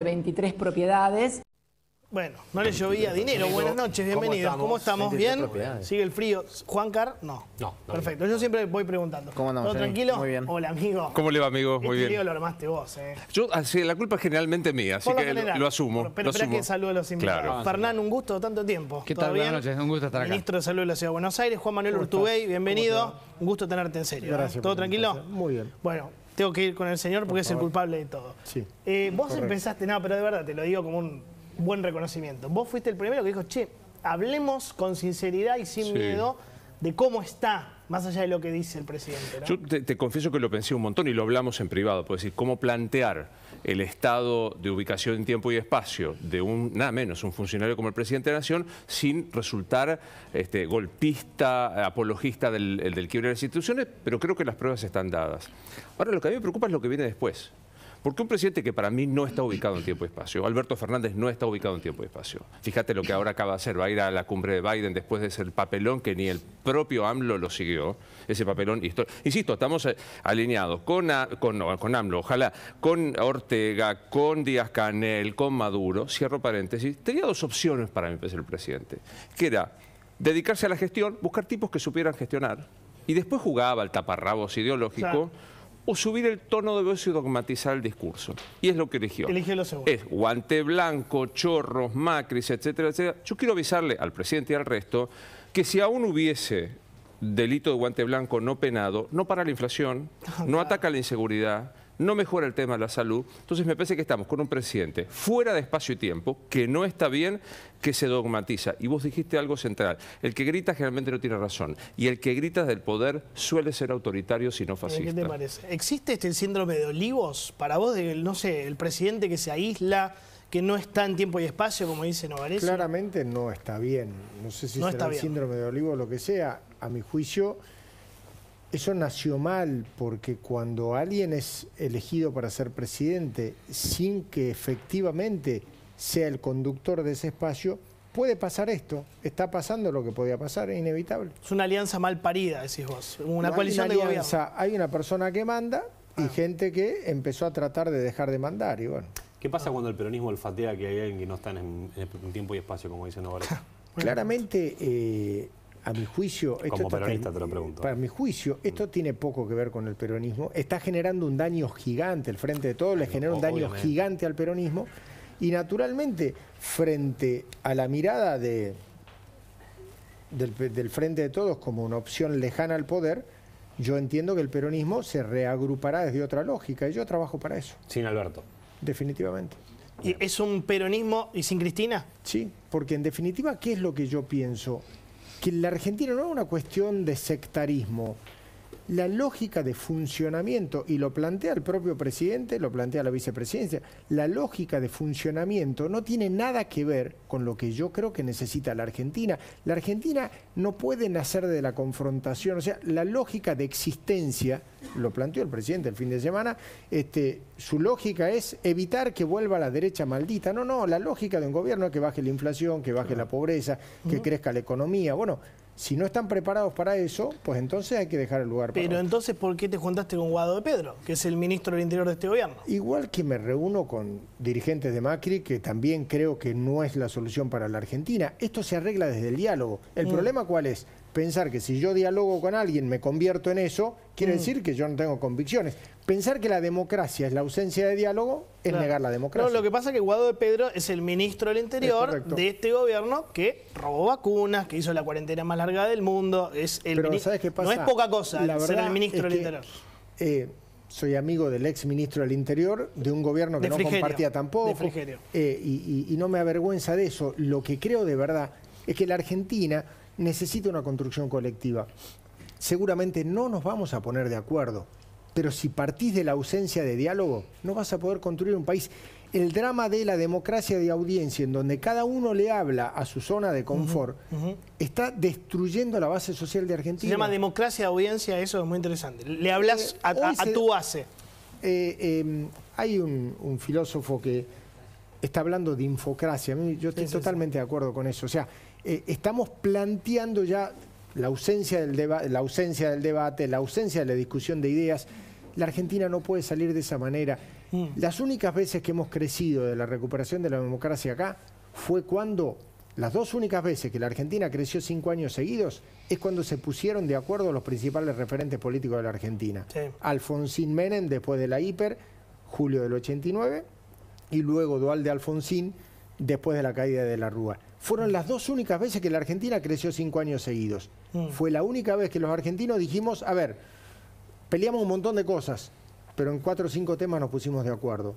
23 propiedades. Bueno, no le llovía dinero. Buenas noches, bienvenidos. ¿Cómo estamos? ¿Bien? ¿Sigue el frío? ¿Juan Car? No. No. Perfecto, yo siempre voy preguntando. ¿Cómo andamos? ¿Todo tranquilo? Muy bien. Hola, amigo. ¿Cómo le va, amigo? Este Muy este bien. Frío lo armaste vos, ¿eh? Yo, así, ah, la culpa es generalmente mía, así que lo, asumo. Pero, pero que saludo a los invitados. Claro. Ah, Fernán, un gusto, tanto tiempo. ¿Qué tal? Buenas noches, un gusto estar acá. Ministro de Salud de la Ciudad de Buenos Aires, Juan Manuel Urtubey, bienvenido. Un gusto tenerte en serio. ¿eh? Gracias. ¿Todo tranquilo? Muy bien. Bueno, tengo que ir con el Señor porque es el culpable de todo. Eh, vos empezaste, no, pero de verdad te lo digo como un buen reconocimiento. Vos fuiste el primero que dijo, che, hablemos con sinceridad y sin miedo de cómo está más allá de lo que dice el presidente. Yo te, confieso que lo pensé un montón y lo hablamos en privado, puedo decir, cómo plantear el estado de ubicación en tiempo y espacio de un, nada menos, un funcionario como el presidente de la Nación sin resultar este, golpista, apologista del, del quiebre de las instituciones, pero creo que las pruebas están dadas. Ahora, lo que a mí me preocupa es lo que viene después. Porque un presidente que para mí no está ubicado en tiempo y espacio, Alberto Fernández no está ubicado en tiempo y espacio. Fíjate lo que ahora acaba de hacer, va a ir a la cumbre de Biden después de ese papelón que ni el propio AMLO lo siguió, ese papelón histórico. Insisto, estamos eh, alineados con, con, AMLO, ojalá, con Ortega, con Díaz Canel, con Maduro, cierro paréntesis, tenía dos opciones para mí, pues, el presidente, que era dedicarse a la gestión, buscar tipos que supieran gestionar, y después jugaba al taparrabos ideológico o subir el tono de voz y dogmatizar el discurso. Y es lo que eligió. Eligió lo segundo. Es guante blanco, chorros, macris, etcétera, etcétera. Yo quiero avisarle al presidente y al resto que si aún hubiese delito de guante blanco no penado, no para la inflación, no, ataca la inseguridad, no mejora el tema de la salud. Entonces me parece que estamos con un presidente fuera de espacio y tiempo, que no está bien, que se dogmatiza. Y vos dijiste algo central, el que grita generalmente no tiene razón, y el que grita del poder suele ser autoritario si no fascista. ¿Existe este síndrome de olivos para vos, de, no sé, el presidente que se aísla, que no está en tiempo y espacio, como dice Novares? Claramente no está bien, no sé si no será el síndrome de olivos o lo que sea, a mi juicio eso nació mal, porque cuando alguien es elegido para ser presidente sin que efectivamente sea el conductor de ese espacio, puede pasar esto. Está pasando lo que podía pasar, es inevitable. Es una alianza mal parida, decís vos. Una coalición de gobierno. Hay una persona que manda y ah. gente que empezó a tratar de dejar de mandar. Y bueno. ¿Qué pasa cuando el peronismo olfatea que hay alguien que no está en, tiempo y espacio, como dicen ahora? Claramente eh, a mi juicio... Esto Para mi juicio, esto mm. tiene poco que ver con el peronismo. Está generando un daño gigante. El Frente de Todos le genera un daño gigante al peronismo. Y naturalmente, frente a la mirada de, del, Frente de Todos como una opción lejana al poder, yo entiendo que el peronismo se reagrupará desde otra lógica y yo trabajo para eso. Sin Alberto. Definitivamente. ¿Y ¿Es un peronismo y sin Cristina? Sí, porque en definitiva, ¿qué es lo que yo pienso? que la Argentina no es una cuestión de sectarismo, la lógica de funcionamiento, y lo plantea el propio presidente, lo plantea la vicepresidencia, la lógica de funcionamiento no tiene nada que ver con lo que yo creo que necesita la Argentina. La Argentina no puede nacer de la confrontación, o sea, la lógica de existencia, lo planteó el presidente el fin de semana, este, su lógica es evitar que vuelva la derecha maldita. No, no, la lógica de un gobierno es que baje la inflación, que baje la pobreza, que crezca la economía. Bueno, si no están preparados para eso, pues entonces hay que dejar el lugar. Para Pero entonces, ¿por qué te juntaste con Guado de Pedro, que es el ministro del Interior de este gobierno? Igual que me reúno con dirigentes de Macri, que también creo que no es la solución para la Argentina. Esto se arregla desde el diálogo. ¿El mm. problema cuál es? pensar que si yo dialogo con alguien me convierto en eso, quiere mm. decir que yo no tengo convicciones. Pensar que la democracia es la ausencia de diálogo es negar la democracia. No, lo que pasa es que Guado de Pedro es el ministro del Interior de este gobierno que robó vacunas, que hizo la cuarentena más larga del mundo. Es el No es poca cosa ser el ministro del Interior. Eh, soy amigo del ex ministro del Interior, de un gobierno que no compartía tampoco. Eh, y no me avergüenza de eso. Lo que creo de verdad es que la Argentina necesita una construcción colectiva. Seguramente no nos vamos a poner de acuerdo, pero si partís de la ausencia de diálogo, no vas a poder construir un país. El drama de la democracia de audiencia, en donde cada uno le habla a su zona de confort, está destruyendo la base social de Argentina. Se llama democracia de audiencia, eso es muy interesante. Le hablas eh, a, tu base. Eh, em, hay un, filósofo que está hablando de infocracia. Yo estoy totalmente de acuerdo con eso. O sea, eh, estamos planteando ya la ausencia, del la ausencia del debate, la ausencia de la discusión de ideas. La Argentina no puede salir de esa manera. Mm. Las únicas veces que hemos crecido de la recuperación de la democracia acá fue cuando las dos únicas veces que la Argentina creció cinco años seguidos es cuando se pusieron de acuerdo los principales referentes políticos de la Argentina. Alfonsín Menem después de la hiper, julio del 89, y luego Dual de Alfonsín después de la caída de la Rúa fueron las dos únicas veces que la Argentina creció cinco años seguidos. Mm. Fue la única vez que los argentinos dijimos, a ver, peleamos un montón de cosas, pero en cuatro o cinco temas nos pusimos de acuerdo.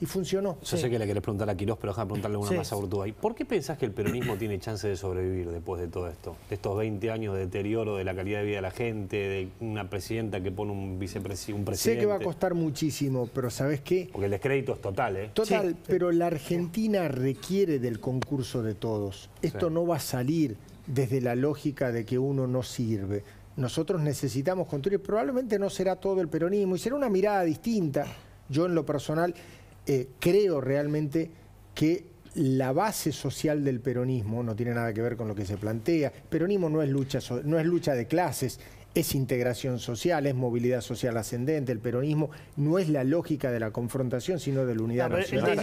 Y funcionó. Yo sé que le querés preguntar a Quirós, pero déjame preguntarle una más a ¿Por qué pensás que el peronismo tiene chance de sobrevivir después de todo esto? De estos 20 años de deterioro de la calidad de vida de la gente, de una presidenta que pone un vicepresidente. presidente. Sé que va a costar muchísimo, pero ¿sabes qué? Porque el descrédito es total, ¿eh? Total, pero la Argentina requiere del concurso de todos. Esto no va a salir desde la lógica de que uno no sirve nosotros necesitamos construir. Probablemente no será todo el peronismo y será una mirada distinta. Yo en lo personal eh, creo realmente que la base social del peronismo no tiene nada que ver con lo que se plantea. Peronismo no es lucha, no es lucha de clases, es integración social, es movilidad social ascendente, el peronismo no es la lógica de la confrontación, sino de la unidad nacional. Él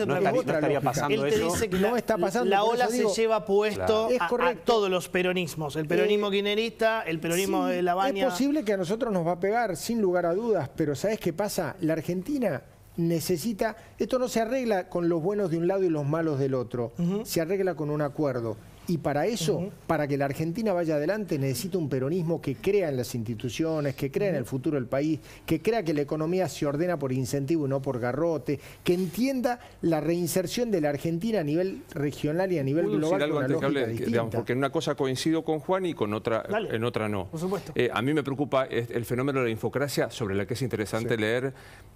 te dice no, está pasando, la ola se lleva puesto a, todos los peronismos, el peronismo eh, guinerista, el peronismo de La Baña. Es posible que a nosotros nos va a pegar, sin lugar a dudas, pero ¿sabes qué pasa? La Argentina necesita, esto no se arregla con los buenos de un lado y los malos del otro, se arregla con un acuerdo. Y para eso, para que la Argentina vaya adelante, necesita un peronismo que crea en las instituciones, que crea en el futuro del país, que crea que la economía se ordena por incentivo y no por garrote, que entienda la reinserción de la Argentina a nivel regional y a nivel global. porque en una cosa coincido con Juan y con otra, en otra no. Eh, a mí me preocupa el fenómeno de la infocracia, sobre la que es interesante leer.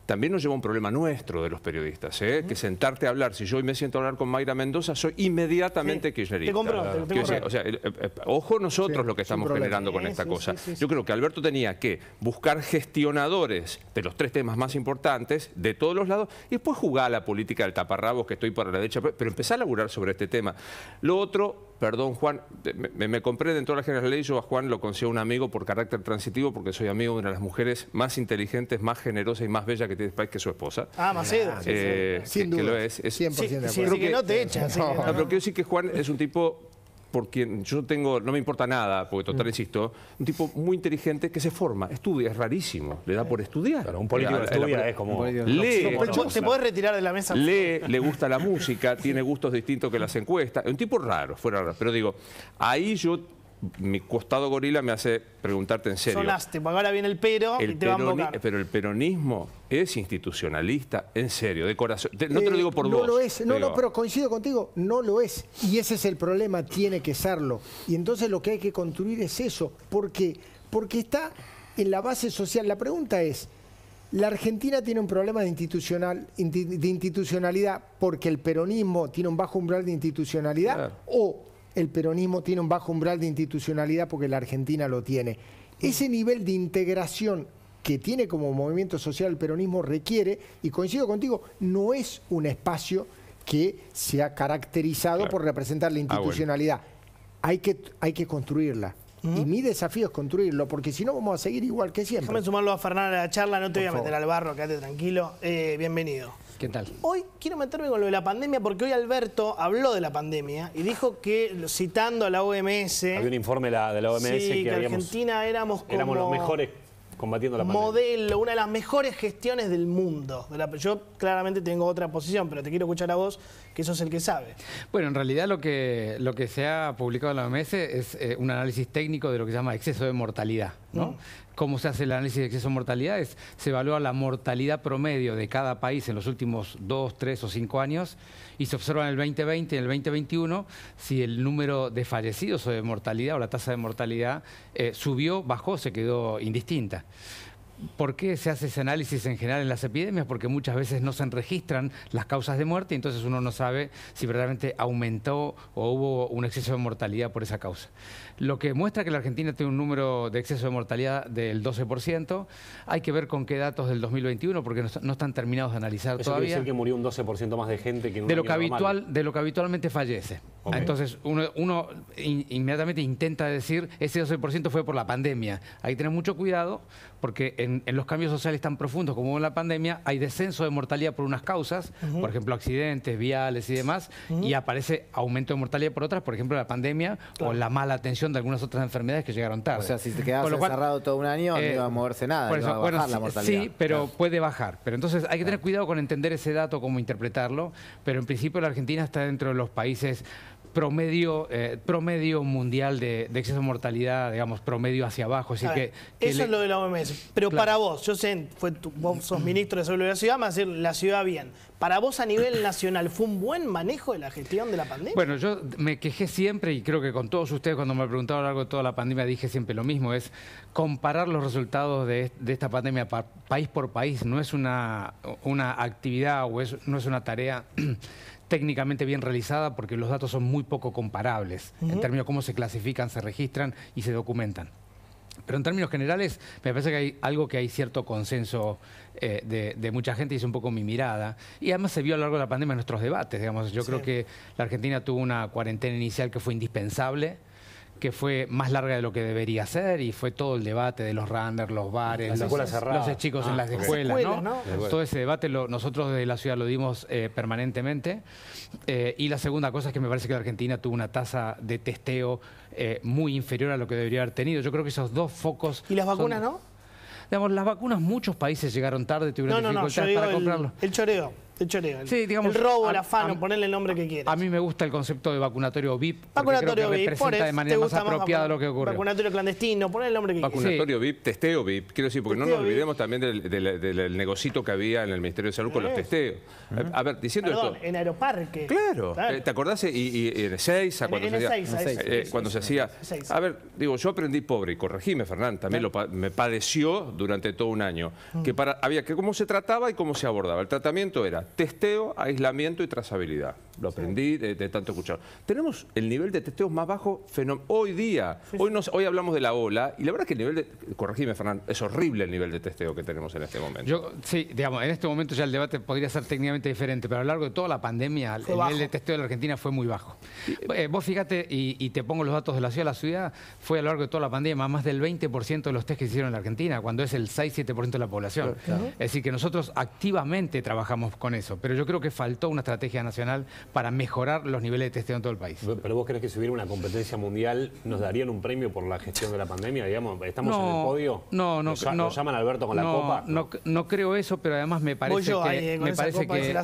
También nos lleva un problema nuestro de los periodistas, ¿eh? que sentarte a hablar. Si yo hoy me siento a hablar con Mayra Mendoza, soy inmediatamente kirchnerista o sea, ojo nosotros lo que estamos generando con esta cosa. Yo creo que Alberto tenía que buscar gestionadores de los tres temas más importantes de todos los lados y después jugar a la política del taparrabos que estoy para la derecha, pero empezar a laburar sobre este tema. Lo otro perdón Juan, me, me, compré dentro de la ley. yo a Juan lo considero un amigo por carácter transitivo porque soy amigo de una de las mujeres más inteligentes, más generosas y más bellas que tiene el país, que su esposa. Ah, Macedo. Sin que, duda. lo es. sí, que, no te echa. pero quiero decir que Juan es un tipo por quien yo tengo, no me importa nada, porque total, mm. insisto, un tipo muy inteligente que se forma, estudia, es rarísimo, le da por estudiar. un político estudia es como... Lee, retirar de la mesa? Lee, le gusta la música, tiene gustos distintos que las encuestas, un tipo raro, fuera raro, pero digo, ahí yo mi costado gorila me hace preguntarte en serio. Sonaste, porque ahora viene el pero y te va a Pero el peronismo es institucionalista, en serio, de corazón. no te lo eh, digo por No lo es, no, no, pero coincido contigo, no lo es. Y ese es el problema, tiene que serlo. Y entonces lo que hay que construir es eso, porque, porque está en la base social. La pregunta es, la Argentina tiene un problema de, institucional, de institucionalidad porque el peronismo tiene un bajo umbral de institucionalidad el peronismo tiene un bajo umbral de institucionalidad porque la Argentina lo tiene. Ese nivel de integración que tiene como movimiento social el peronismo requiere, y coincido contigo, no es un espacio que se ha caracterizado por representar la ah, institucionalidad. hay, que, hay que construirla. Y mi desafío es construirlo, porque si no vamos a seguir igual que siempre. Déjame sumarlo a Fernanda a la charla, no te voy a meter al barro, quédate tranquilo. Eh, bienvenido. ¿Qué tal? Hoy quiero meterme con lo de la pandemia porque hoy Alberto habló de la pandemia y dijo que, citando a la OMS... Hay un informe de la, OMS sí, que, que Argentina éramos como... Éramos los mejores combatiendo la pandemia. Modelo, una de las mejores gestiones del mundo. yo claramente tengo otra posición, pero te quiero escuchar a vos, que sos el que sabe. Bueno, en realidad lo que, lo que se ha publicado en la OMS es eh, un análisis técnico de lo que se llama exceso de mortalidad. ¿no? Mm cómo se hace el análisis de exceso-mortalidades. Se evalúa la mortalidad promedio de cada país en los últimos dos, tres o cinco años y se observa en el 2020 y en el 2021 si el número de fallecidos o de mortalidad o la tasa de mortalidad eh, subió, bajó, se quedó indistinta. ¿Por qué se hace ese análisis en general en las epidemias? Porque muchas veces no se registran las causas de muerte y entonces uno no sabe si verdaderamente aumentó o hubo un exceso de mortalidad por esa causa. Lo que muestra que la Argentina tiene un número de exceso de mortalidad del 12%. Hay que ver con qué datos del 2021 porque no, están terminados de analizar todavía. Quiere decir que murió un 12% más de gente que en un de lo habitual, De lo que habitualmente fallece. Entonces, uno, inmediatamente intenta decir, ese 12% fue por la pandemia. Hay que tener mucho cuidado porque en, los cambios sociales tan profundos como en la pandemia hay descenso de mortalidad por unas causas, por ejemplo, accidentes, viales y demás, y aparece aumento de mortalidad por otras, por ejemplo, la pandemia o la mala atención de algunas otras enfermedades que llegaron tarde. O sea, si te quedas encerrado todo un año, no eh, iba a moverse nada, por eso, iba a bajar la mortalidad. Sí, pero puede bajar. Pero entonces hay que tener cuidado con entender ese dato, cómo interpretarlo, pero en principio la Argentina está dentro de los países promedio, eh, promedio mundial de, de, exceso de mortalidad, digamos, promedio hacia abajo. Así que, eso es lo de la OMS. Pero para vos, yo sé, fue vos sos ministro de Salud de la Ciudad, más la ciudad bien. Para vos a nivel nacional, ¿fue un buen manejo de la gestión de la pandemia? Bueno, yo me quejé siempre y creo que con todos ustedes cuando me preguntaron algo de toda la pandemia dije siempre lo mismo, es comparar los resultados de, esta pandemia país por país. No es una, una actividad o es, no es una tarea técnicamente bien realizada porque los datos son muy poco comparables en términos de cómo se clasifican, se registran y se documentan. Pero en términos generales, me parece que hay algo que hay cierto consenso eh, de, mucha gente, y es un poco mi mirada. Y además se vio a lo largo de la pandemia en nuestros debates. Digamos. Yo creo que la Argentina tuvo una cuarentena inicial que fue indispensable que fue más larga de lo que debería ser y fue todo el debate de los randers, los bares, los, chicos en ah, las escuelas, ¿no? Todo ese debate lo, nosotros desde la ciudad lo dimos eh, permanentemente. Eh, y la segunda cosa es que me parece que la Argentina tuvo una tasa de testeo eh, muy inferior a lo que debería haber tenido. Yo creo que esos dos focos... ¿Y las vacunas no? Digamos, las vacunas muchos países llegaron tarde, tuvieron dificultades para comprarlas. El choreo de choreo. El, sí, digamos, robo, a, el afano, ponerle el nombre que quieras. A mí me gusta el concepto de vacunatorio VIP. Vacunatorio VIP. por eso, de manera más apropiada lo que ocurre. Vacunatorio clandestino, ponle el nombre que quieras. Vacunatorio VIP, testeo VIP. Quiero decir, porque no nos olvidemos también del, del, negocito que había en el Ministerio de Salud con los testeos. A ver, diciendo esto. En Aeroparque. Claro. Eh, ¿Te acordás? Y, y, en Ezeiza, cuando se hacía. cuando se hacía. A ver, digo, yo aprendí pobre y corregime, Fernán, también me padeció durante todo un año. Mm. Que para, había que cómo se trataba y cómo se abordaba. El tratamiento era testeo, aislamiento y trazabilidad lo aprendí de, tanto escuchar. Tenemos el nivel de testeos más bajo hoy día. Hoy, hoy hablamos de la ola y la verdad es que el nivel de... Corregime, Fernando, es horrible el nivel de testeo que tenemos en este momento. Yo, sí, digamos, en este momento ya el debate podría ser técnicamente diferente, pero a lo largo de toda la pandemia el, nivel de testeo de la Argentina fue muy bajo. Eh, vos fíjate, y, te pongo los datos de la ciudad, la ciudad fue a lo largo de toda la pandemia más del 20% de los test que se hicieron en la Argentina, cuando es el 6-7% de la población. Es decir, que nosotros activamente trabajamos con eso, pero yo creo que faltó una estrategia nacional para mejorar los niveles de testeo en todo el país. Pero vos crees que si hubiera una competencia mundial, ¿nos darían un premio por la gestión de la pandemia? Digamos, ¿Estamos en el podio? No, no. ¿Nos, no, nos llaman Alberto con la copa? No, no creo eso, pero además me parece que, eh, me parece que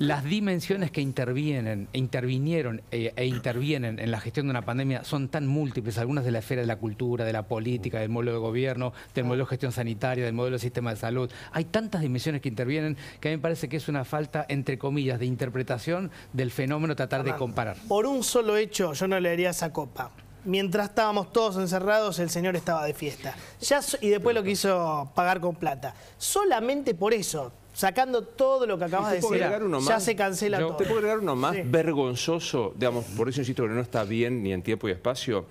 las dimensiones que intervienen, intervinieron eh, e intervienen en la gestión de una pandemia son tan múltiples, algunas de la esfera de la cultura, de la política, del modelo de gobierno, del modelo de gestión sanitaria, del modelo de sistema de salud. Hay tantas dimensiones que intervienen que a mí me parece que es una falta, entre comillas, de interpretación del fenómeno tratar de comparar. Por un solo hecho, yo no le daría esa copa. Mientras estábamos todos encerrados, el señor estaba de fiesta. Ya, y después lo quiso pagar con plata. Solamente por eso, sacando todo lo que acabas de decir, ya se cancela todo. ¿Te puedo agregar uno más vergonzoso? Digamos, por eso insisto que no está bien ni en tiempo y espacio.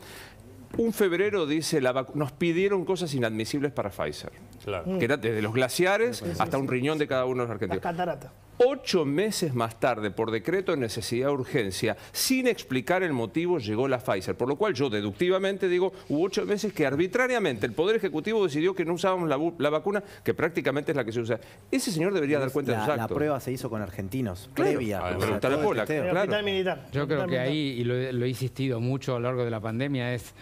Un febrero dice, la nos pidieron cosas inadmisibles para Pfizer. Claro. Que era desde los glaciares hasta un riñón de cada uno de los argentinos. cataratas. Ocho meses más tarde, por decreto de necesidad de urgencia, sin explicar el motivo, llegó la Pfizer. Por lo cual yo deductivamente digo, hubo ocho meses que arbitrariamente el Poder Ejecutivo decidió que no usábamos la, vacuna, que prácticamente es la que se usa. Ese señor debería dar cuenta de sus actos. La prueba se hizo con argentinos, previa. Ver, ah, o Yo creo que ahí, y lo he insistido mucho a lo largo de la pandemia, es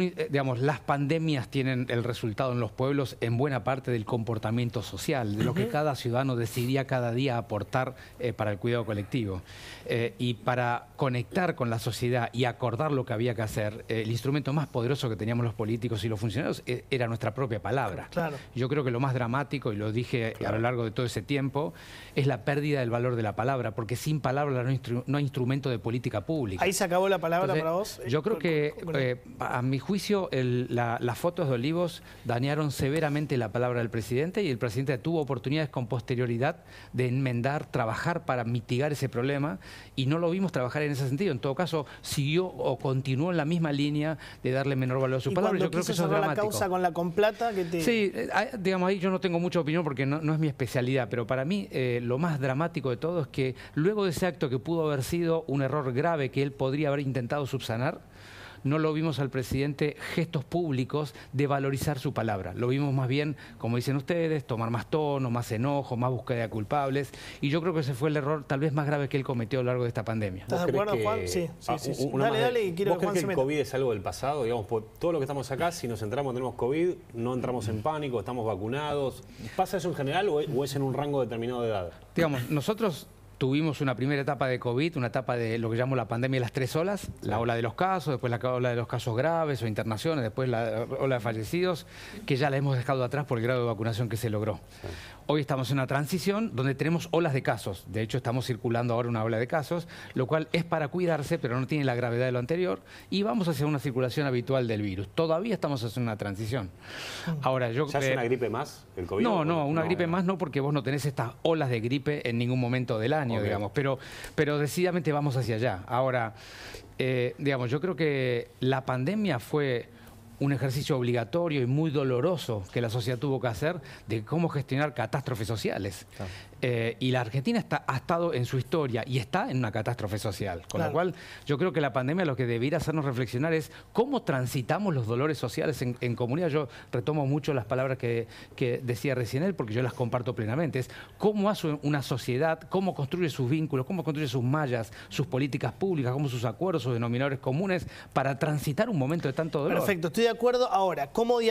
eh, digamos, las pandemias tienen el resultado en los pueblos en buena parte del comportamiento social, de lo que cada ciudadano decidía cada día aportar eh, para el cuidado colectivo. Eh, y para conectar con la sociedad y acordar lo que había que hacer, el instrumento más poderoso que teníamos los políticos y los funcionarios era nuestra propia palabra. Yo creo que lo más dramático, y lo dije a lo largo de todo ese tiempo, es la pérdida del valor de la palabra, porque sin palabra no, hay instrumento de política pública. Ahí se acabó la palabra para vos. Yo creo que a mi juicio, el, la, las fotos de Olivos dañaron severamente la palabra del presidente y el presidente tuvo oportunidades con posterioridad de enmendar, trabajar para mitigar ese problema y no lo vimos trabajar en ese sentido. En todo caso, siguió o continuó en la misma línea de darle menor valor a su palabra. Yo creo que eso es la causa con la complata Sí, eh, ah, digamos, ahí yo no tengo mucha opinión porque no, es mi especialidad, pero para mí eh, lo más dramático de todo es que luego de ese acto que pudo haber sido un error grave que él podría haber intentado subsanar, no lo vimos al presidente gestos públicos de valorizar su palabra. Lo vimos más bien, como dicen ustedes, tomar más tono, más enojo, más búsqueda de culpables. Y yo creo que ese fue el error tal vez más grave que él cometió a lo largo de esta pandemia. ¿Estás de acuerdo, Juan? Sí, ah, sí, sí, Dale, dale, y quiero que el COVID es algo del pasado? Digamos, pues, todo lo que estamos acá, si nos entramos, tenemos COVID, no entramos en pánico, estamos vacunados. ¿Pasa eso en general o es en un rango determinado de edad? Digamos, nosotros tuvimos una primera etapa de COVID, una etapa de lo que llamo la pandemia de las tres olas, la ola de los casos, después la ola de los casos graves o internaciones, después la ola de fallecidos, que ya la hemos dejado atrás por el grado de vacunación que se logró. Hoy estamos en una transición donde tenemos olas de casos, de hecho estamos circulando ahora una ola de casos, lo cual es para cuidarse, pero no tiene la gravedad de lo anterior, y vamos hacia una circulación habitual del virus. Todavía estamos haciendo una transición. Mm. Ahora, yo una gripe más el COVID? No, no, una gripe más no, porque vos no tenés estas olas de gripe en ningún momento del año digamos, pero, pero decididamente vamos hacia allá. Ahora, eh, digamos, yo creo que la pandemia fue un ejercicio obligatorio y muy doloroso que la sociedad tuvo que hacer de cómo gestionar catástrofes sociales. Eh, y la Argentina ha estado en su historia y está en una catástrofe social. Con lo cual, yo creo que la pandemia lo que debiera hacernos reflexionar es cómo transitamos los dolores sociales en, comunidad. Yo retomo mucho las palabras que, decía recién él, porque yo las comparto plenamente. Es cómo hace una sociedad, cómo construye sus vínculos, cómo construye sus mallas, sus políticas públicas, cómo sus acuerdos, sus denominadores comunes para transitar un momento de tanto dolor. Perfecto, estoy acuerdo. Ahora, ¿cómo dialogar?